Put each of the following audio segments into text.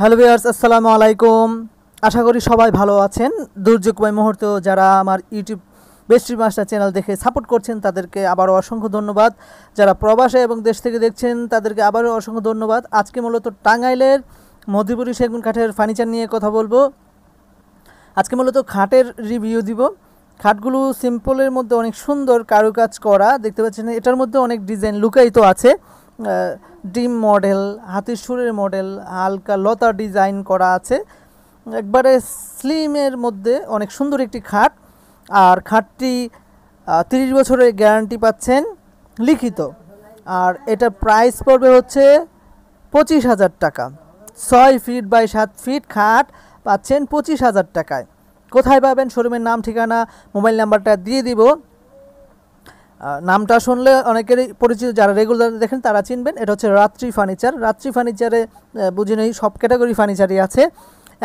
hello viewers আসসালামু আলাইকুম আশা করি সবাই ভালো আছেন দুর্যোগময় মুহূর্ত যারা আমার ইউটিউব বেস্ট্রি মাস্টার চ্যানেল দেখে সাপোর্ট করছেন তাদেরকে আবারও অসংখ্য ধন্যবাদ যারা প্রবাসে এবং দেশ থেকে দেখছেন তাদেরকে আবারও অসংখ্য ধন্যবাদ আজকে মূলত টাঙ্গাইলের মধ্যপুরী সেগুন কাঠের ফার্নিচার নিয়ে কথা বলবো আজকে মূলত খাটের রিভিউ দিব খাটগুলো সিম্পলের মধ্যে অনেক সুন্দর কারুকাজ করা দেখতে পাচ্ছেন এটার মধ্যে অনেক ডিজাইন লুকায়িত আছে ডিম মডেল হাতির সুরের মডেল হালকা লতা ডিজাইন করা আছে একবারে স্লিমের মধ্যে অনেক সুন্দর একটি খাট আর খাটটি তিরিশ বছরের গ্যারান্টি পাচ্ছেন লিখিত আর এটা প্রাইস পড়বে হচ্ছে পঁচিশ হাজার টাকা ছয় ফিট বাই সাত ফিট খাট পাচ্ছেন পঁচিশ হাজার টাকায় কোথায় পাবেন শোরুমের নাম ঠিকানা মোবাইল নাম্বারটা দিয়ে দিব নামটা শুনলে অনেকেরই পরিচিত যারা রেগুলার দেখেন তারা চিনবেন এটা হচ্ছে রাত্রি ফার্নিচার রাত্রি ফার্নিচারে বুঝে নেই সব ক্যাটাগরি ফার্নিচারই আছে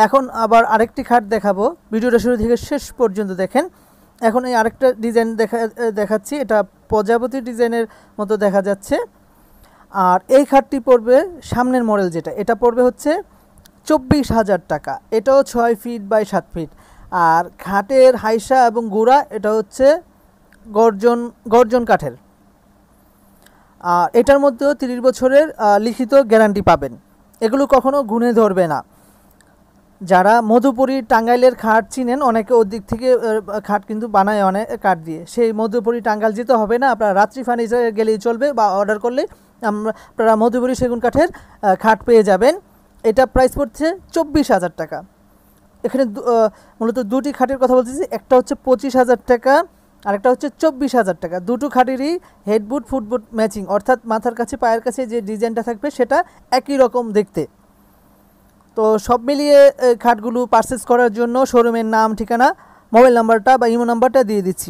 এখন আবার আরেকটি খাট দেখাবো ভিডিওটা শুরু থেকে শেষ পর্যন্ত দেখেন এখন এই আরেকটা ডিজাইন দেখা দেখাচ্ছি এটা প্রজাপতি ডিজাইনের মতো দেখা যাচ্ছে আর এই খাটটি পড়বে সামনের মডেল যেটা এটা পড়বে হচ্ছে চব্বিশ হাজার টাকা এটাও ছয় ফিট বাই সাত ফিট আর খাটের হাইসা এবং গোড়া এটা হচ্ছে গর্জন গর্জন কাঠের আর এটার মধ্যেও তিরিশ বছরের লিখিত গ্যারান্টি পাবেন এগুলো কখনো গুণে ধরবে না যারা মধুপুরী টাঙ্গাইলের খাট চিনেন অনেকে ওর দিক থেকে খাট কিন্তু বানায় অনেক কাঠ দিয়ে সেই মধুপুরী টাঙ্গাইল যেতে হবে না আপনারা রাত্রি ফার্নিচারে গেলেই চলবে বা অর্ডার করলে আপনারা মধুপুরী সেগুন কাঠের খাট পেয়ে যাবেন এটা প্রাইস পড়ছে চব্বিশ হাজার টাকা এখানে মূলত দুটি খাটের কথা বলতেছি একটা হচ্ছে পঁচিশ হাজার টাকা আরেকটা হচ্ছে চব্বিশ হাজার টাকা দুটো খাটিরই হেডবুট ফুটবুট ম্যাচিং অর্থাৎ মাথার কাছে পায়ের কাছে যে ডিজাইনটা থাকবে সেটা একই রকম দেখতে তো সব মিলিয়ে খাটগুলো পারচেস করার জন্য শোরুমের নাম ঠিকানা মোবাইল নাম্বারটা বা ইমো নাম্বারটা দিয়ে দিচ্ছি